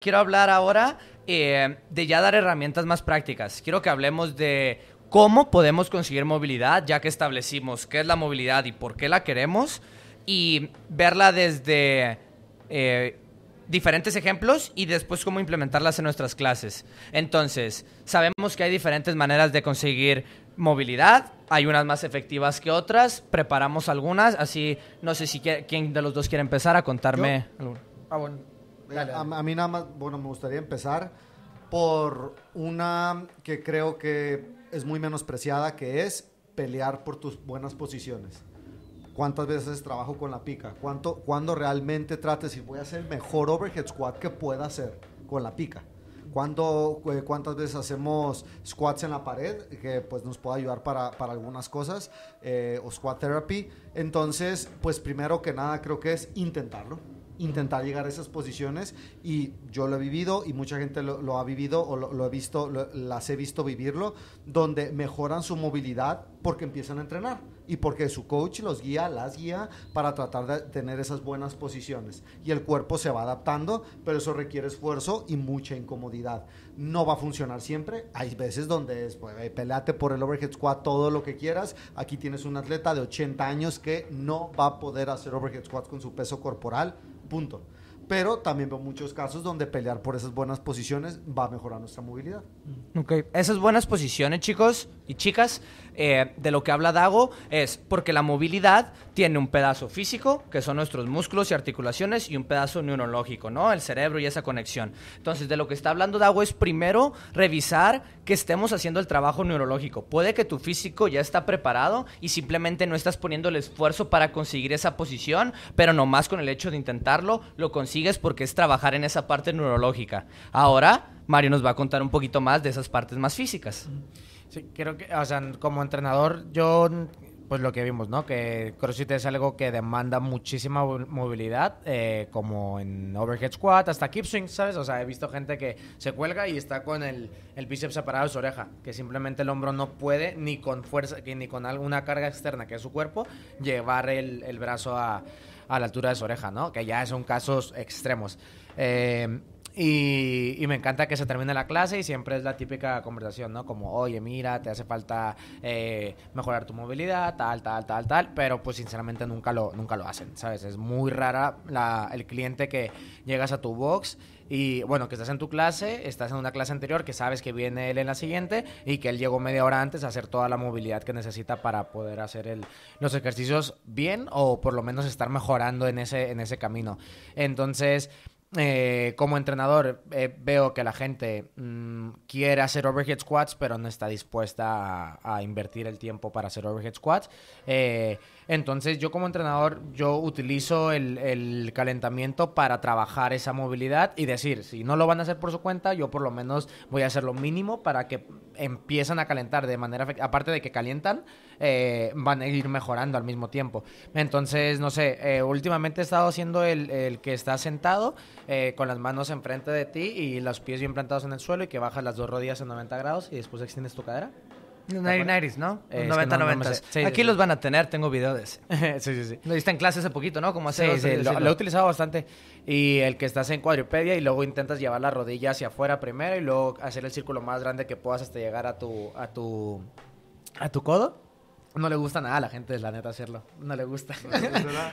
Quiero hablar ahora eh, de ya dar herramientas más prácticas. Quiero que hablemos de cómo podemos conseguir movilidad, ya que establecimos qué es la movilidad y por qué la queremos, y verla desde eh, diferentes ejemplos y después cómo implementarlas en nuestras clases. Entonces, sabemos que hay diferentes maneras de conseguir movilidad, hay unas más efectivas que otras, preparamos algunas, así no sé si quién de los dos quiere empezar a contarme. A, mí nada más, bueno, me gustaría empezar por una que creo que es muy menospreciada, que es pelear por tus buenas posiciones. ¿Cuántas veces trabajo con la pica? ¿Cuánto, ¿Cuándo realmente trates y voy a hacer el mejor overhead squat que pueda hacer con la pica? ¿Cuánto, eh, ¿Cuántas veces hacemos squats en la pared? Que pues nos pueda ayudar para, algunas cosas. Eh, o squat therapy. Entonces, pues primero que nada creo que es intentarlo intentar llegar a esas posiciones y yo lo he vivido y mucha gente lo, ha vivido o lo, he visto, las he visto vivirlo, donde mejoran su movilidad porque empiezan a entrenar y porque su coach los guía, las guía para tratar de tener esas buenas posiciones. Y el cuerpo se va adaptando, pero eso requiere esfuerzo y mucha incomodidad. No va a funcionar siempre. Hay veces donde es, pues, por el overhead squat todo lo que quieras. Aquí tienes un atleta de 80 años que no va a poder hacer overhead squats con su peso corporal Punto pero también veo muchos casos donde pelear por esas buenas posiciones va a mejorar nuestra movilidad. Ok, esas buenas posiciones, chicos y chicas, eh, de lo que habla Dago es porque la movilidad tiene un pedazo físico, que son nuestros músculos y articulaciones, y un pedazo neurológico, ¿no? El cerebro y esa conexión. Entonces, de lo que está hablando Dago es primero revisar que estemos haciendo el trabajo neurológico. Puede que tu físico ya está preparado y simplemente no estás poniendo el esfuerzo para conseguir esa posición, pero nomás con el hecho de intentarlo, lo consigues porque es trabajar en esa parte neurológica. Ahora, Mario nos va a contar un poquito más de esas partes más físicas. Sí, creo que, o sea, como entrenador, yo, pues lo que vimos, ¿no? Que CrossFit es algo que demanda muchísima movilidad, eh, como en overhead squat, hasta keep swing, ¿sabes? O sea, he visto gente que se cuelga y está con el, bíceps separado de su oreja, que simplemente el hombro no puede, ni con fuerza, ni con alguna carga externa que es su cuerpo, llevar el brazo a a la altura de su oreja, ¿no? Que ya son casos extremos. Eh, y, me encanta que se termine la clase y siempre es la típica conversación, ¿no? Como, oye, mira, te hace falta eh, mejorar tu movilidad, tal, tal, tal, tal. Pero pues sinceramente nunca lo, nunca lo hacen, ¿sabes? Es muy rara el cliente que llegas a tu box y bueno, que estás en tu clase, estás en una clase anterior, que sabes que viene él en la siguiente y que él llegó media hora antes a hacer toda la movilidad que necesita para poder hacer los ejercicios bien o por lo menos estar mejorando en ese, en ese camino. Entonces eh, como entrenador eh, veo que la gente mm, quiere hacer overhead squats, pero no está dispuesta a, invertir el tiempo para hacer overhead squats. Eh, entonces yo como entrenador, yo utilizo el, calentamiento para trabajar esa movilidad y decir, si no lo van a hacer por su cuenta, yo por lo menos voy a hacer lo mínimo para que empiezan a calentar de manera aparte de que calientan, eh, van a ir mejorando al mismo tiempo. Entonces, no sé, eh, últimamente he estado haciendo el, que está sentado eh, con las manos enfrente de ti y los pies bien plantados en el suelo y que bajas las dos rodillas a 90 grados y después extiendes tu cadera. 90s, ¿no? 90 90 Aquí los van a tener, tengo videos. de ese. Lo viste en clase hace poquito, ¿no? Como hace lo, he utilizado bastante. Y el que estás en cuadripedia y luego intentas llevar la rodilla hacia afuera primero y luego hacer el círculo más grande que puedas hasta llegar a tu a tu a tu codo. No le gusta nada a la gente, es la neta, hacerlo. No le gusta.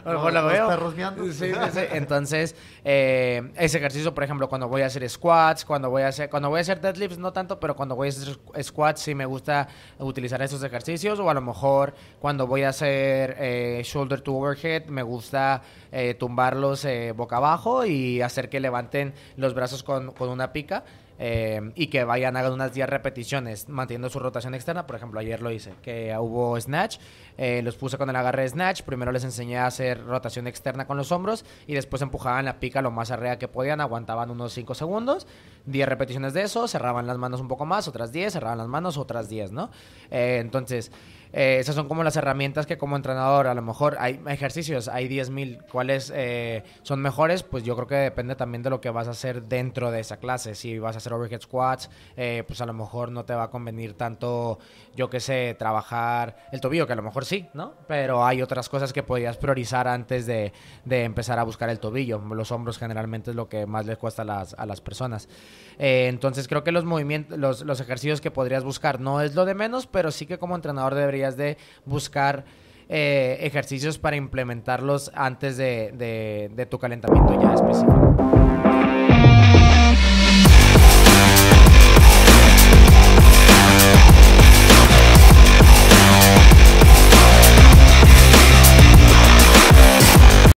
mejor lo veo. sí, Entonces, eh, ese ejercicio, por ejemplo, cuando voy a hacer squats, cuando voy a hacer, cuando voy a hacer deadlifts, no tanto, pero cuando voy a hacer squats sí me gusta utilizar esos ejercicios. O a lo mejor cuando voy a hacer eh, shoulder to overhead, me gusta eh, tumbarlos boca abajo y hacer que levanten los brazos con, con una pica. Em, y que vayan hagan unas 10 repeticiones manteniendo su rotación externa. Por ejemplo, ayer lo hice, que hubo snatch, eh, los puse con el agarre de snatch, primero les enseñé a hacer rotación externa con los hombros y después empujaban la pica lo más arrea que podían, aguantaban unos 5 segundos, 10 repeticiones de eso, cerraban las manos un poco más, otras 10, cerraban las manos, otras 10, ¿no? Eh, entonces... Eh, esas son como las herramientas que como entrenador, a lo mejor hay ejercicios, hay 10.000, ¿cuáles eh, son mejores? Pues yo creo que depende también de lo que vas a hacer dentro de esa clase. Si vas a hacer overhead squats, eh, pues a lo mejor no te va a convenir tanto, yo qué sé, trabajar el tobillo, que a lo mejor sí, ¿no? Pero hay otras cosas que podrías priorizar antes de, de empezar a buscar el tobillo. Los hombros generalmente es lo que más les cuesta a las, a las personas. entonces creo que los movimientos, los, los ejercicios que podrías buscar no es lo de menos, pero sí que como entrenador deberías de buscar eh, ejercicios para implementarlos antes de tu calentamiento ya específico.